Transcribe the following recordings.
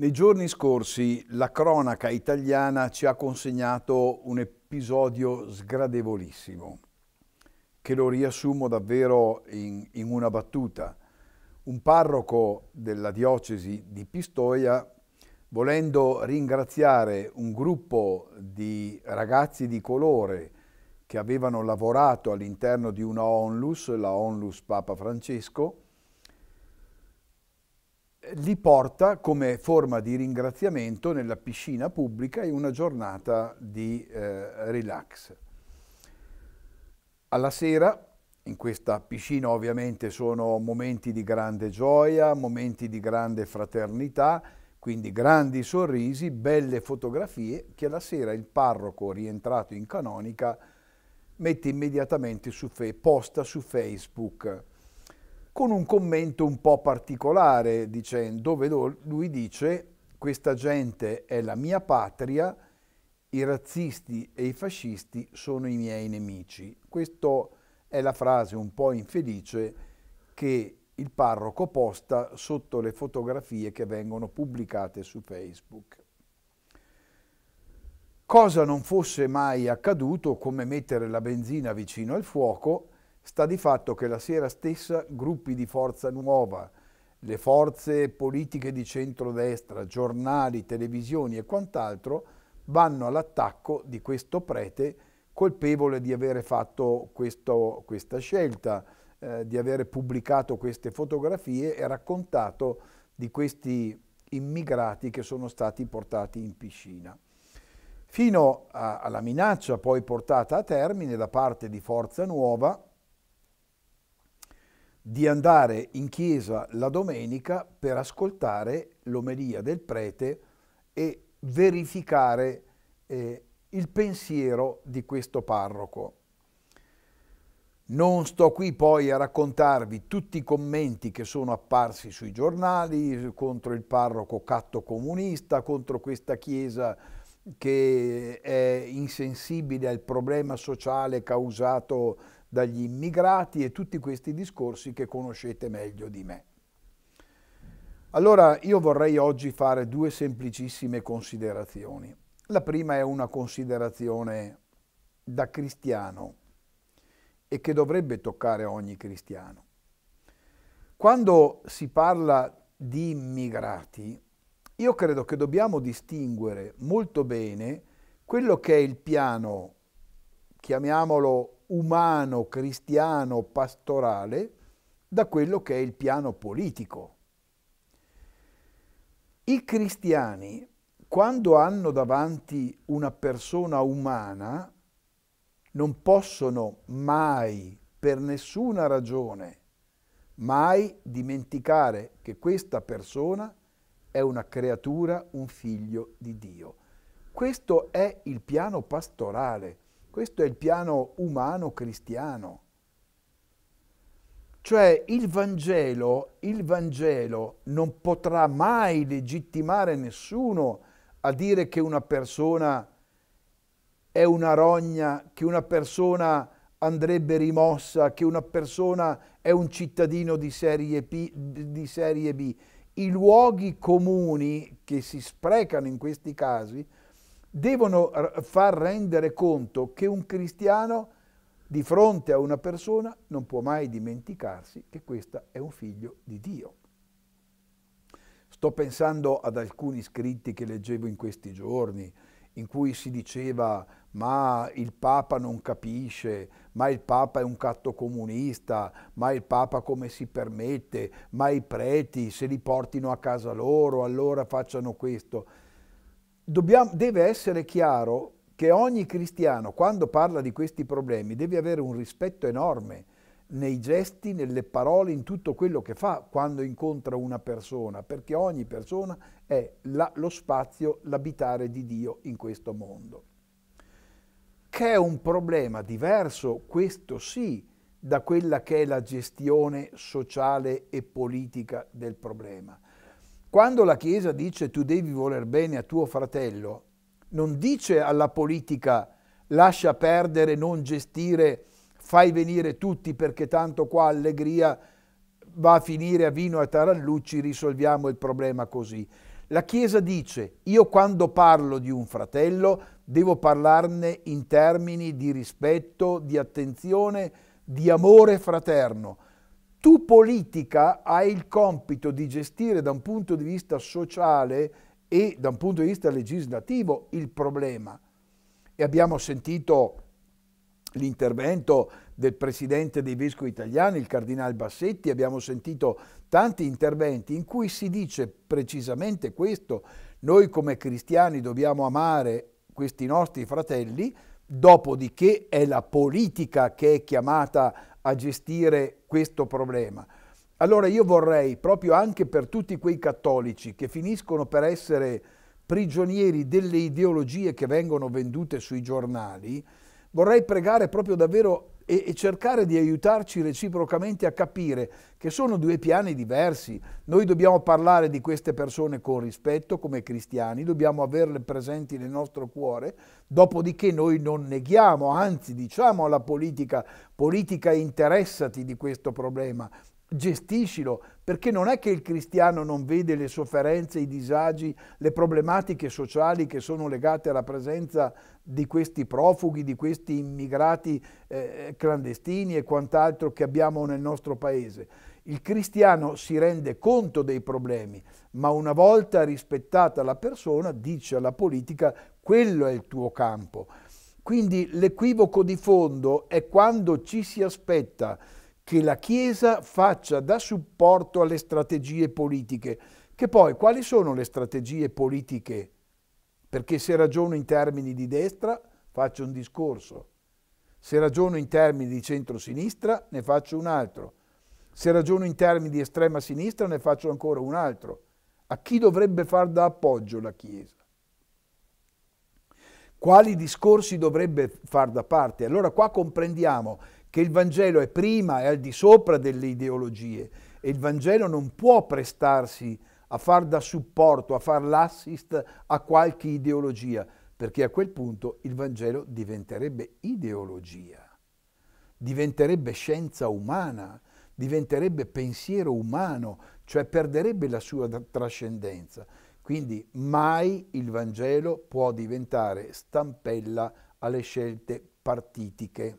Nei giorni scorsi la cronaca italiana ci ha consegnato un episodio sgradevolissimo, che lo riassumo davvero in, in una battuta. Un parroco della diocesi di Pistoia, volendo ringraziare un gruppo di ragazzi di colore che avevano lavorato all'interno di una onlus, la onlus Papa Francesco, li porta come forma di ringraziamento nella piscina pubblica in una giornata di eh, relax. Alla sera, in questa piscina ovviamente sono momenti di grande gioia, momenti di grande fraternità, quindi grandi sorrisi, belle fotografie che alla sera il parroco rientrato in canonica mette immediatamente su posta su Facebook con un commento un po' particolare dicendo, dove lui dice questa gente è la mia patria, i razzisti e i fascisti sono i miei nemici. Questa è la frase un po' infelice che il parroco posta sotto le fotografie che vengono pubblicate su Facebook. Cosa non fosse mai accaduto come mettere la benzina vicino al fuoco, Sta di fatto che la sera stessa gruppi di Forza Nuova, le forze politiche di centrodestra, giornali, televisioni e quant'altro vanno all'attacco di questo prete colpevole di avere fatto questo, questa scelta, eh, di avere pubblicato queste fotografie e raccontato di questi immigrati che sono stati portati in piscina. Fino a, alla minaccia poi portata a termine da parte di Forza Nuova, di andare in chiesa la domenica per ascoltare l'omelia del prete e verificare eh, il pensiero di questo parroco. Non sto qui poi a raccontarvi tutti i commenti che sono apparsi sui giornali contro il parroco catto comunista, contro questa chiesa che è insensibile al problema sociale causato dagli immigrati e tutti questi discorsi che conoscete meglio di me. Allora io vorrei oggi fare due semplicissime considerazioni. La prima è una considerazione da cristiano e che dovrebbe toccare ogni cristiano. Quando si parla di immigrati, io credo che dobbiamo distinguere molto bene quello che è il piano, chiamiamolo umano, cristiano, pastorale da quello che è il piano politico. I cristiani, quando hanno davanti una persona umana, non possono mai, per nessuna ragione, mai dimenticare che questa persona è una creatura, un figlio di Dio. Questo è il piano pastorale. Questo è il piano umano cristiano. Cioè il Vangelo, il Vangelo non potrà mai legittimare nessuno a dire che una persona è una rogna, che una persona andrebbe rimossa, che una persona è un cittadino di serie, P, di serie B. I luoghi comuni che si sprecano in questi casi devono far rendere conto che un cristiano di fronte a una persona non può mai dimenticarsi che questo è un figlio di Dio. Sto pensando ad alcuni scritti che leggevo in questi giorni, in cui si diceva ma il Papa non capisce, ma il Papa è un catto comunista, ma il Papa come si permette, ma i preti se li portino a casa loro allora facciano questo. Dobbiamo, deve essere chiaro che ogni cristiano, quando parla di questi problemi, deve avere un rispetto enorme nei gesti, nelle parole, in tutto quello che fa quando incontra una persona, perché ogni persona è la, lo spazio, l'abitare di Dio in questo mondo. Che è un problema diverso, questo sì, da quella che è la gestione sociale e politica del problema. Quando la Chiesa dice tu devi voler bene a tuo fratello, non dice alla politica lascia perdere, non gestire, fai venire tutti perché tanto qua allegria va a finire a vino a tarallucci, risolviamo il problema così. La Chiesa dice, io quando parlo di un fratello devo parlarne in termini di rispetto, di attenzione, di amore fraterno. Tu politica hai il compito di gestire da un punto di vista sociale e da un punto di vista legislativo il problema. E abbiamo sentito l'intervento del presidente dei vescovi italiani, il cardinale Bassetti, abbiamo sentito tanti interventi in cui si dice precisamente questo, noi come cristiani dobbiamo amare questi nostri fratelli, dopodiché è la politica che è chiamata a gestire questo problema. Allora io vorrei, proprio anche per tutti quei cattolici che finiscono per essere prigionieri delle ideologie che vengono vendute sui giornali, vorrei pregare proprio davvero e, e cercare di aiutarci reciprocamente a capire che sono due piani diversi. Noi dobbiamo parlare di queste persone con rispetto come cristiani, dobbiamo averle presenti nel nostro cuore, dopodiché noi non neghiamo, anzi diciamo alla politica, politica interessati di questo problema, gestiscilo, perché non è che il cristiano non vede le sofferenze, i disagi, le problematiche sociali che sono legate alla presenza di questi profughi, di questi immigrati eh, clandestini e quant'altro che abbiamo nel nostro paese. Il cristiano si rende conto dei problemi, ma una volta rispettata la persona dice alla politica quello è il tuo campo. Quindi l'equivoco di fondo è quando ci si aspetta che la Chiesa faccia da supporto alle strategie politiche, che poi quali sono le strategie politiche? Perché se ragiono in termini di destra faccio un discorso, se ragiono in termini di centrosinistra ne faccio un altro, se ragiono in termini di estrema sinistra ne faccio ancora un altro. A chi dovrebbe far da appoggio la Chiesa? Quali discorsi dovrebbe far da parte? Allora qua comprendiamo che il Vangelo è prima e al di sopra delle ideologie e il Vangelo non può prestarsi a far da supporto, a far l'assist a qualche ideologia, perché a quel punto il Vangelo diventerebbe ideologia, diventerebbe scienza umana, diventerebbe pensiero umano, cioè perderebbe la sua trascendenza. Quindi mai il Vangelo può diventare stampella alle scelte partitiche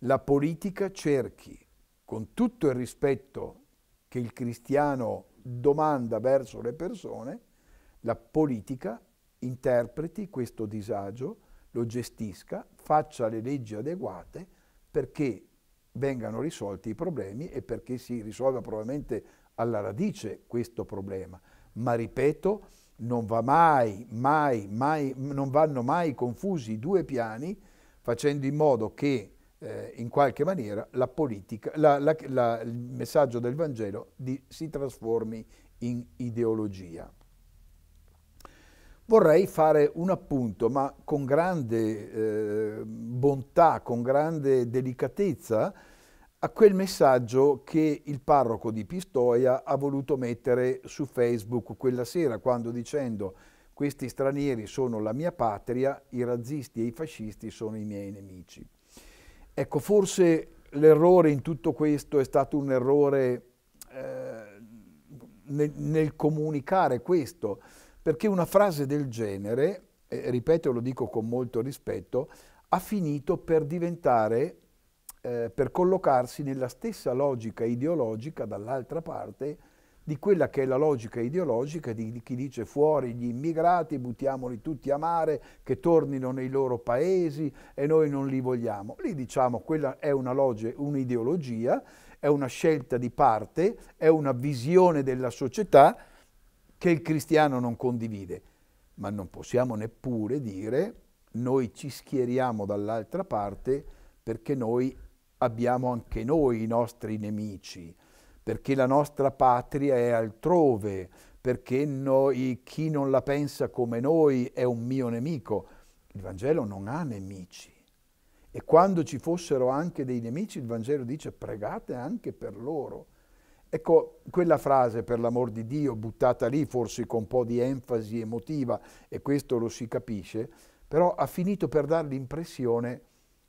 la politica cerchi, con tutto il rispetto che il cristiano domanda verso le persone, la politica interpreti questo disagio, lo gestisca, faccia le leggi adeguate perché vengano risolti i problemi e perché si risolva probabilmente alla radice questo problema. Ma ripeto, non, va mai, mai, mai, non vanno mai confusi i due piani facendo in modo che eh, in qualche maniera la politica, la, la, la, il messaggio del Vangelo di, si trasformi in ideologia. Vorrei fare un appunto, ma con grande eh, bontà, con grande delicatezza, a quel messaggio che il parroco di Pistoia ha voluto mettere su Facebook quella sera, quando dicendo questi stranieri sono la mia patria, i razzisti e i fascisti sono i miei nemici. Ecco, forse l'errore in tutto questo è stato un errore eh, nel, nel, comunicare questo, perché una frase del genere, eh, ripeto e lo dico con molto rispetto, ha finito per diventare, eh, per collocarsi nella stessa logica ideologica dall'altra parte di quella che è la logica ideologica di, di, chi dice fuori gli immigrati, buttiamoli tutti a mare, che tornino nei loro paesi e noi non li vogliamo. Lì diciamo quella è un'ideologia, è una scelta di parte, è una visione della società che il cristiano non condivide, ma non possiamo neppure dire noi ci schieriamo dall'altra parte perché noi abbiamo anche noi i nostri nemici perché la nostra patria è altrove, perché noi, chi non la pensa come noi è un mio nemico. Il Vangelo non ha nemici. E quando ci fossero anche dei nemici, il Vangelo dice pregate anche per loro. Ecco, quella frase, per l'amor di Dio, buttata lì forse con un po' di enfasi emotiva, e questo lo si capisce, però ha finito per dare l'impressione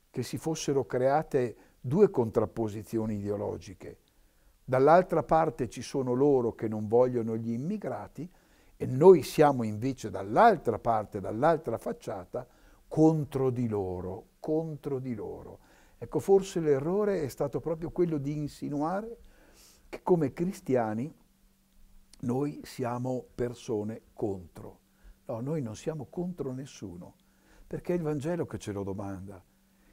che si fossero create due contrapposizioni ideologiche dall'altra parte ci sono loro che non vogliono gli immigrati e noi siamo invece dall'altra parte, dall'altra facciata, contro di loro, contro di loro. Ecco, forse l'errore è stato proprio quello di insinuare che come cristiani noi siamo persone contro. No, noi non siamo contro nessuno, perché è il Vangelo che ce lo domanda,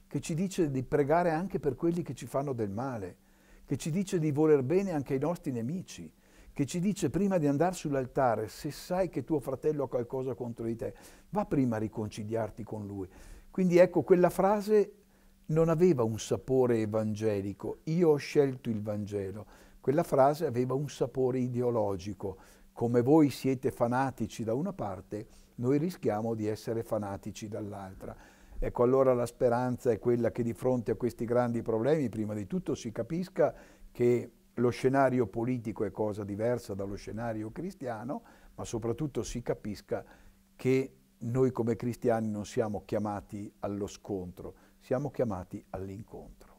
che ci dice di pregare anche per quelli che ci fanno del male che ci dice di voler bene anche ai nostri nemici, che ci dice prima di andare sull'altare, se sai che tuo fratello ha qualcosa contro di te, va prima a riconciliarti con lui. Quindi ecco, quella frase non aveva un sapore evangelico, io ho scelto il Vangelo, quella frase aveva un sapore ideologico, come voi siete fanatici da una parte, noi rischiamo di essere fanatici dall'altra. Ecco, allora la speranza è quella che di fronte a questi grandi problemi, prima di tutto si capisca che lo scenario politico è cosa diversa dallo scenario cristiano, ma soprattutto si capisca che noi come cristiani non siamo chiamati allo scontro, siamo chiamati all'incontro.